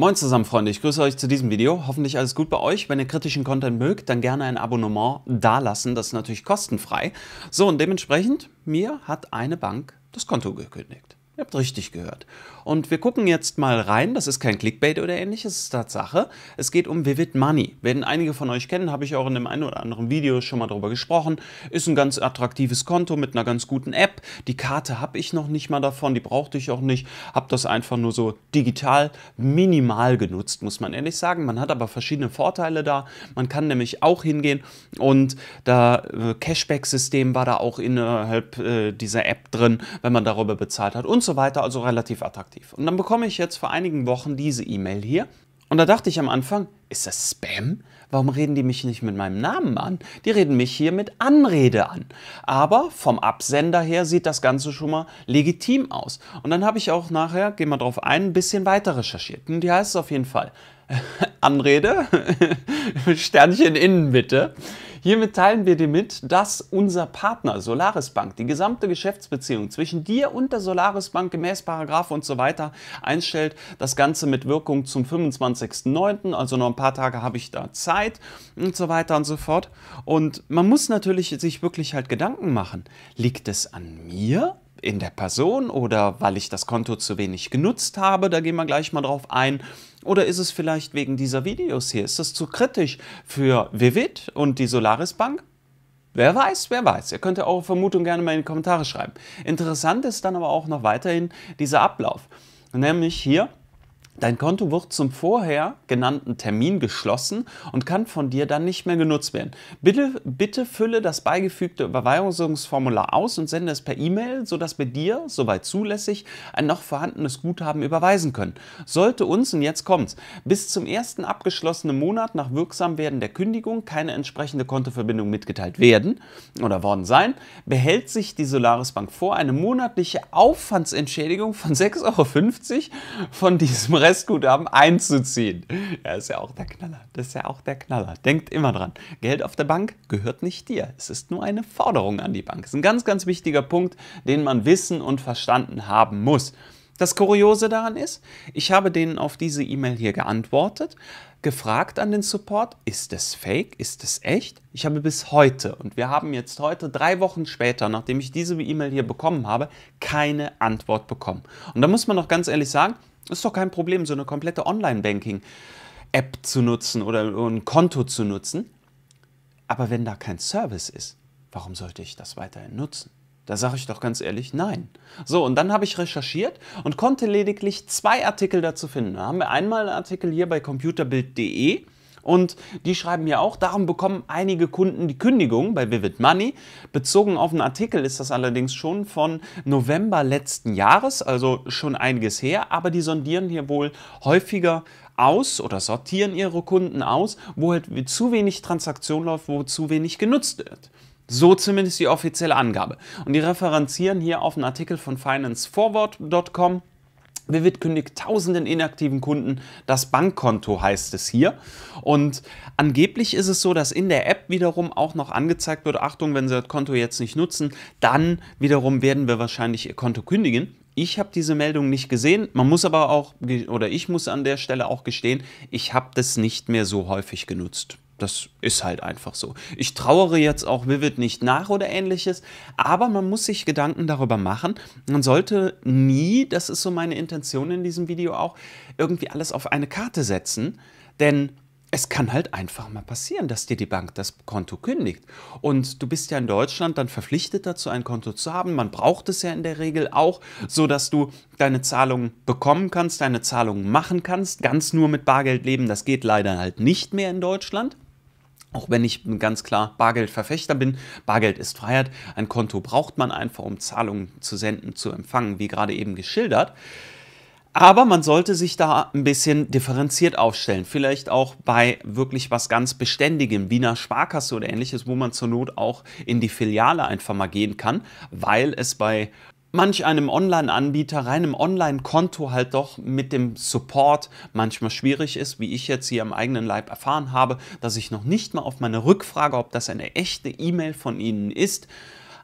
Moin zusammen Freunde, ich grüße euch zu diesem Video. Hoffentlich alles gut bei euch. Wenn ihr kritischen Content mögt, dann gerne ein Abonnement dalassen. Das ist natürlich kostenfrei. So und dementsprechend, mir hat eine Bank das Konto gekündigt. Ihr habt richtig gehört. Und wir gucken jetzt mal rein. Das ist kein Clickbait oder ähnliches, es ist Tatsache. Es geht um Vivid Money. Werden einige von euch kennen, habe ich auch in dem einen oder anderen Video schon mal darüber gesprochen. Ist ein ganz attraktives Konto mit einer ganz guten App. Die Karte habe ich noch nicht mal davon, die brauchte ich auch nicht. Habe das einfach nur so digital minimal genutzt, muss man ehrlich sagen. Man hat aber verschiedene Vorteile da. Man kann nämlich auch hingehen und da äh, Cashback-System war da auch innerhalb äh, dieser App drin, wenn man darüber bezahlt hat und so weiter, also relativ attraktiv. Und dann bekomme ich jetzt vor einigen Wochen diese E-Mail hier. Und da dachte ich am Anfang, ist das Spam? Warum reden die mich nicht mit meinem Namen an? Die reden mich hier mit Anrede an. Aber vom Absender her sieht das Ganze schon mal legitim aus. Und dann habe ich auch nachher, gehen wir drauf ein, ein bisschen weiter recherchiert. Und die heißt es auf jeden Fall Anrede, Sternchen innen bitte. Hiermit teilen wir dir mit, dass unser Partner Solaris Bank die gesamte Geschäftsbeziehung zwischen dir und der Solaris Bank gemäß Paragraph und so weiter einstellt. Das Ganze mit Wirkung zum 25.09., also noch ein paar Tage habe ich da Zeit und so weiter und so fort. Und man muss natürlich sich wirklich halt Gedanken machen. Liegt es an mir? in der Person oder weil ich das Konto zu wenig genutzt habe, da gehen wir gleich mal drauf ein, oder ist es vielleicht wegen dieser Videos hier? Ist das zu kritisch für Vivid und die Solaris Bank? Wer weiß, wer weiß. Ihr könnt ja eure Vermutung gerne mal in die Kommentare schreiben. Interessant ist dann aber auch noch weiterhin dieser Ablauf. Nämlich hier Dein Konto wird zum vorher genannten Termin geschlossen und kann von dir dann nicht mehr genutzt werden. Bitte, bitte fülle das beigefügte Überweisungsformular aus und sende es per E-Mail, sodass wir dir, soweit zulässig, ein noch vorhandenes Guthaben überweisen können. Sollte uns, und jetzt kommt's, bis zum ersten abgeschlossenen Monat nach Wirksamwerden der Kündigung keine entsprechende Kontoverbindung mitgeteilt werden oder worden sein, behält sich die Solaris Bank vor, eine monatliche Aufwandsentschädigung von 6,50 Euro von diesem Rechner Restguthaben einzuziehen. Ja, ist ja auch der Knaller. Das ist ja auch der Knaller. Denkt immer dran. Geld auf der Bank gehört nicht dir. Es ist nur eine Forderung an die Bank. Das ist ein ganz, ganz wichtiger Punkt, den man wissen und verstanden haben muss. Das Kuriose daran ist, ich habe denen auf diese E-Mail hier geantwortet, gefragt an den Support, ist es fake, ist es echt? Ich habe bis heute, und wir haben jetzt heute, drei Wochen später, nachdem ich diese E-Mail hier bekommen habe, keine Antwort bekommen. Und da muss man doch ganz ehrlich sagen, ist doch kein Problem, so eine komplette Online-Banking-App zu nutzen oder ein Konto zu nutzen. Aber wenn da kein Service ist, warum sollte ich das weiterhin nutzen? Da sage ich doch ganz ehrlich, nein. So, und dann habe ich recherchiert und konnte lediglich zwei Artikel dazu finden. Da haben wir einmal einen Artikel hier bei computerbild.de und die schreiben hier auch, darum bekommen einige Kunden die Kündigung bei Vivid Money. Bezogen auf einen Artikel ist das allerdings schon von November letzten Jahres, also schon einiges her, aber die sondieren hier wohl häufiger aus oder sortieren ihre Kunden aus, wo halt zu wenig Transaktion läuft, wo zu wenig genutzt wird. So zumindest die offizielle Angabe. Und die referenzieren hier auf einen Artikel von financeforward.com. Vivid kündigt tausenden inaktiven Kunden das Bankkonto, heißt es hier. Und angeblich ist es so, dass in der App wiederum auch noch angezeigt wird, Achtung, wenn Sie das Konto jetzt nicht nutzen, dann wiederum werden wir wahrscheinlich Ihr Konto kündigen. Ich habe diese Meldung nicht gesehen. Man muss aber auch, oder ich muss an der Stelle auch gestehen, ich habe das nicht mehr so häufig genutzt. Das ist halt einfach so. Ich trauere jetzt auch Vivid nicht nach oder ähnliches, aber man muss sich Gedanken darüber machen. Man sollte nie, das ist so meine Intention in diesem Video auch, irgendwie alles auf eine Karte setzen, denn es kann halt einfach mal passieren, dass dir die Bank das Konto kündigt. Und du bist ja in Deutschland dann verpflichtet dazu, ein Konto zu haben. Man braucht es ja in der Regel auch, sodass du deine Zahlungen bekommen kannst, deine Zahlungen machen kannst. Ganz nur mit Bargeld leben, das geht leider halt nicht mehr in Deutschland. Auch wenn ich ganz klar Bargeldverfechter bin, Bargeld ist Freiheit, ein Konto braucht man einfach, um Zahlungen zu senden, zu empfangen, wie gerade eben geschildert. Aber man sollte sich da ein bisschen differenziert aufstellen. Vielleicht auch bei wirklich was ganz Beständigem, wie einer Sparkasse oder ähnliches, wo man zur Not auch in die Filiale einfach mal gehen kann, weil es bei manch einem Online-Anbieter, reinem Online-Konto halt doch mit dem Support manchmal schwierig ist, wie ich jetzt hier am eigenen Leib erfahren habe, dass ich noch nicht mal auf meine Rückfrage, ob das eine echte E-Mail von Ihnen ist,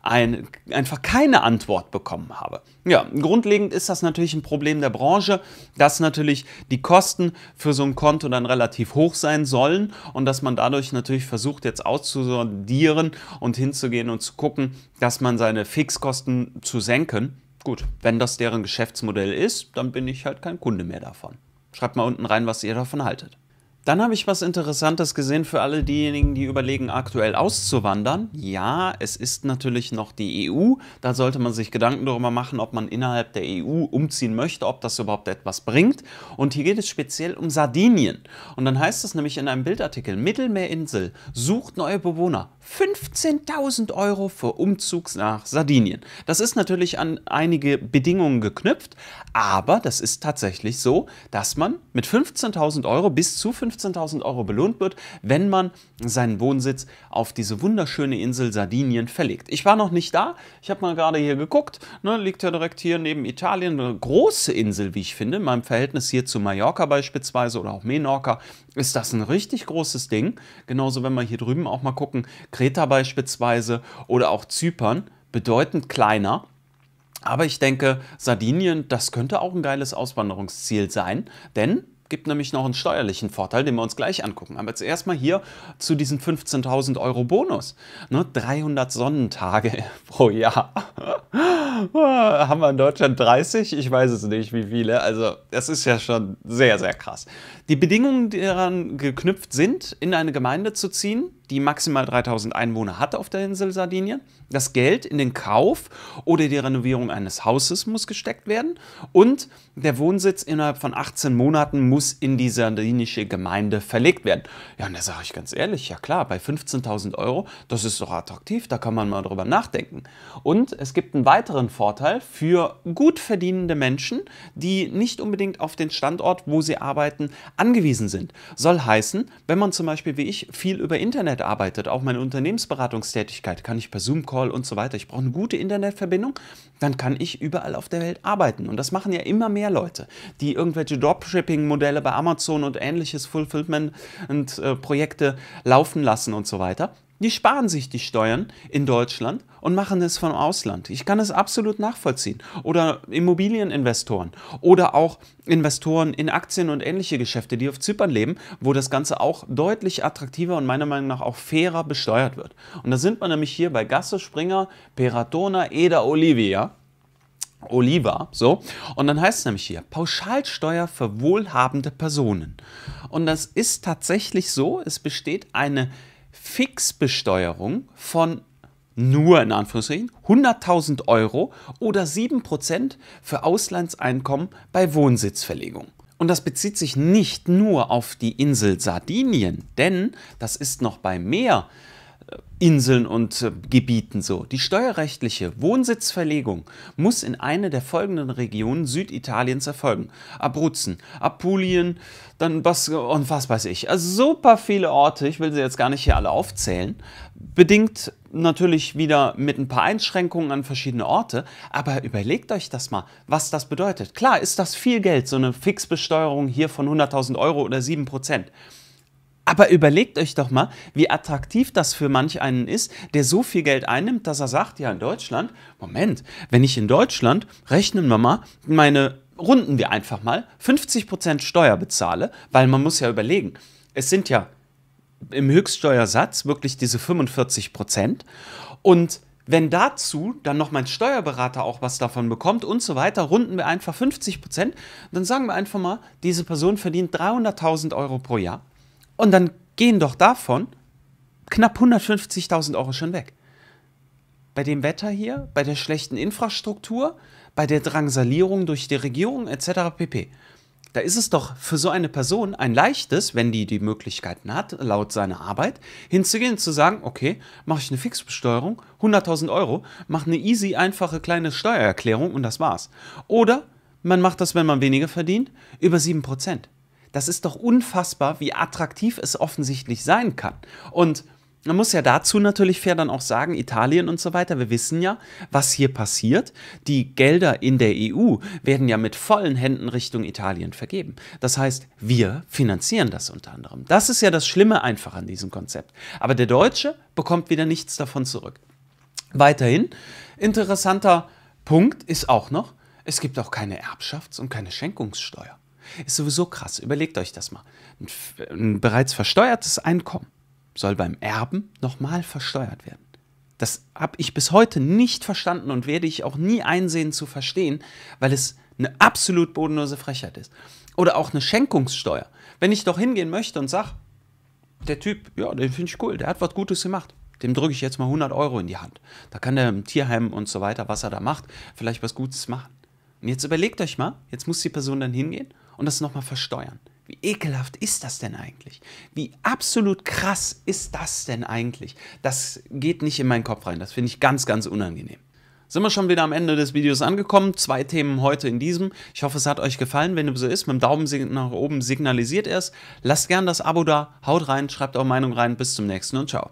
ein, einfach keine Antwort bekommen habe. Ja, grundlegend ist das natürlich ein Problem der Branche, dass natürlich die Kosten für so ein Konto dann relativ hoch sein sollen und dass man dadurch natürlich versucht, jetzt auszusortieren und hinzugehen und zu gucken, dass man seine Fixkosten zu senken. Gut, wenn das deren Geschäftsmodell ist, dann bin ich halt kein Kunde mehr davon. Schreibt mal unten rein, was ihr davon haltet. Dann habe ich was Interessantes gesehen für alle diejenigen, die überlegen, aktuell auszuwandern. Ja, es ist natürlich noch die EU. Da sollte man sich Gedanken darüber machen, ob man innerhalb der EU umziehen möchte, ob das überhaupt etwas bringt. Und hier geht es speziell um Sardinien. Und dann heißt es nämlich in einem Bildartikel, Mittelmeerinsel sucht neue Bewohner. 15.000 Euro für Umzug nach Sardinien. Das ist natürlich an einige Bedingungen geknüpft, aber das ist tatsächlich so, dass man mit 15.000 Euro bis zu 5 15.000 Euro belohnt wird, wenn man seinen Wohnsitz auf diese wunderschöne Insel Sardinien verlegt. Ich war noch nicht da, ich habe mal gerade hier geguckt, ne, liegt ja direkt hier neben Italien, eine große Insel, wie ich finde, in meinem Verhältnis hier zu Mallorca beispielsweise oder auch Menorca, ist das ein richtig großes Ding. Genauso, wenn wir hier drüben auch mal gucken, Kreta beispielsweise oder auch Zypern, bedeutend kleiner. Aber ich denke, Sardinien, das könnte auch ein geiles Auswanderungsziel sein, denn gibt nämlich noch einen steuerlichen Vorteil, den wir uns gleich angucken. Aber zuerst mal hier zu diesen 15.000 Euro Bonus. Ne, 300 Sonnentage pro Jahr. Ah, haben wir in Deutschland 30? Ich weiß es nicht, wie viele. Also das ist ja schon sehr, sehr krass. Die Bedingungen, die daran geknüpft sind, in eine Gemeinde zu ziehen, die maximal 3000 Einwohner hat auf der Insel Sardinien. Das Geld in den Kauf oder die Renovierung eines Hauses muss gesteckt werden und der Wohnsitz innerhalb von 18 Monaten muss in die sardinische Gemeinde verlegt werden. Ja, und da sage ich ganz ehrlich, ja klar, bei 15.000 Euro, das ist doch attraktiv, da kann man mal drüber nachdenken. Und es gibt einen weiteren Vorteil für gut verdienende Menschen, die nicht unbedingt auf den Standort, wo sie arbeiten, angewiesen sind. Soll heißen, wenn man zum Beispiel wie ich viel über Internet Internet arbeitet, auch meine Unternehmensberatungstätigkeit kann ich per Zoom-Call und so weiter, ich brauche eine gute Internetverbindung, dann kann ich überall auf der Welt arbeiten. Und das machen ja immer mehr Leute, die irgendwelche Dropshipping-Modelle bei Amazon und ähnliches Fulfillment-Projekte äh, laufen lassen und so weiter. Die sparen sich die Steuern in Deutschland und machen es vom Ausland. Ich kann es absolut nachvollziehen. Oder Immobilieninvestoren oder auch Investoren in Aktien und ähnliche Geschäfte, die auf Zypern leben, wo das Ganze auch deutlich attraktiver und meiner Meinung nach auch fairer besteuert wird. Und da sind wir nämlich hier bei Gasse, Springer, Peratona, Eda, Olivia. Oliva, so. Und dann heißt es nämlich hier, Pauschalsteuer für wohlhabende Personen. Und das ist tatsächlich so, es besteht eine Fixbesteuerung von nur in Anführungsstrichen 100.000 Euro oder 7% für Auslandseinkommen bei Wohnsitzverlegung. Und das bezieht sich nicht nur auf die Insel Sardinien, denn das ist noch bei mehr Inseln und äh, Gebieten so. Die steuerrechtliche Wohnsitzverlegung muss in eine der folgenden Regionen Süditaliens erfolgen. Abruzzen, Apulien, dann was und was weiß ich. Also super viele Orte, ich will sie jetzt gar nicht hier alle aufzählen. Bedingt natürlich wieder mit ein paar Einschränkungen an verschiedene Orte, aber überlegt euch das mal, was das bedeutet. Klar ist das viel Geld, so eine Fixbesteuerung hier von 100.000 Euro oder 7 Prozent. Aber überlegt euch doch mal, wie attraktiv das für manch einen ist, der so viel Geld einnimmt, dass er sagt, ja in Deutschland, Moment, wenn ich in Deutschland, rechnen wir mal, meine, runden wir einfach mal, 50% Steuer bezahle, weil man muss ja überlegen, es sind ja im Höchststeuersatz wirklich diese 45% und wenn dazu dann noch mein Steuerberater auch was davon bekommt und so weiter, runden wir einfach 50 Prozent, dann sagen wir einfach mal, diese Person verdient 300.000 Euro pro Jahr. Und dann gehen doch davon knapp 150.000 Euro schon weg. Bei dem Wetter hier, bei der schlechten Infrastruktur, bei der Drangsalierung durch die Regierung etc. pp. Da ist es doch für so eine Person ein leichtes, wenn die die Möglichkeiten hat, laut seiner Arbeit, hinzugehen und zu sagen, okay, mache ich eine Fixbesteuerung, 100.000 Euro, mache eine easy, einfache kleine Steuererklärung und das war's. Oder man macht das, wenn man weniger verdient, über 7%. Das ist doch unfassbar, wie attraktiv es offensichtlich sein kann. Und man muss ja dazu natürlich fair dann auch sagen, Italien und so weiter, wir wissen ja, was hier passiert. Die Gelder in der EU werden ja mit vollen Händen Richtung Italien vergeben. Das heißt, wir finanzieren das unter anderem. Das ist ja das Schlimme einfach an diesem Konzept. Aber der Deutsche bekommt wieder nichts davon zurück. Weiterhin, interessanter Punkt ist auch noch, es gibt auch keine Erbschafts- und keine Schenkungssteuer. Ist sowieso krass. Überlegt euch das mal. Ein, ein bereits versteuertes Einkommen soll beim Erben nochmal versteuert werden. Das habe ich bis heute nicht verstanden und werde ich auch nie einsehen zu verstehen, weil es eine absolut bodenlose Frechheit ist. Oder auch eine Schenkungssteuer. Wenn ich doch hingehen möchte und sage, der Typ, ja, den finde ich cool, der hat was Gutes gemacht. Dem drücke ich jetzt mal 100 Euro in die Hand. Da kann der im Tierheim und so weiter, was er da macht, vielleicht was Gutes machen. Und jetzt überlegt euch mal, jetzt muss die Person dann hingehen und das nochmal versteuern. Wie ekelhaft ist das denn eigentlich? Wie absolut krass ist das denn eigentlich? Das geht nicht in meinen Kopf rein. Das finde ich ganz, ganz unangenehm. Sind wir schon wieder am Ende des Videos angekommen. Zwei Themen heute in diesem. Ich hoffe, es hat euch gefallen. Wenn dem so ist, mit dem Daumen nach oben signalisiert erst. Lasst gern das Abo da. Haut rein, schreibt eure Meinung rein. Bis zum nächsten und ciao.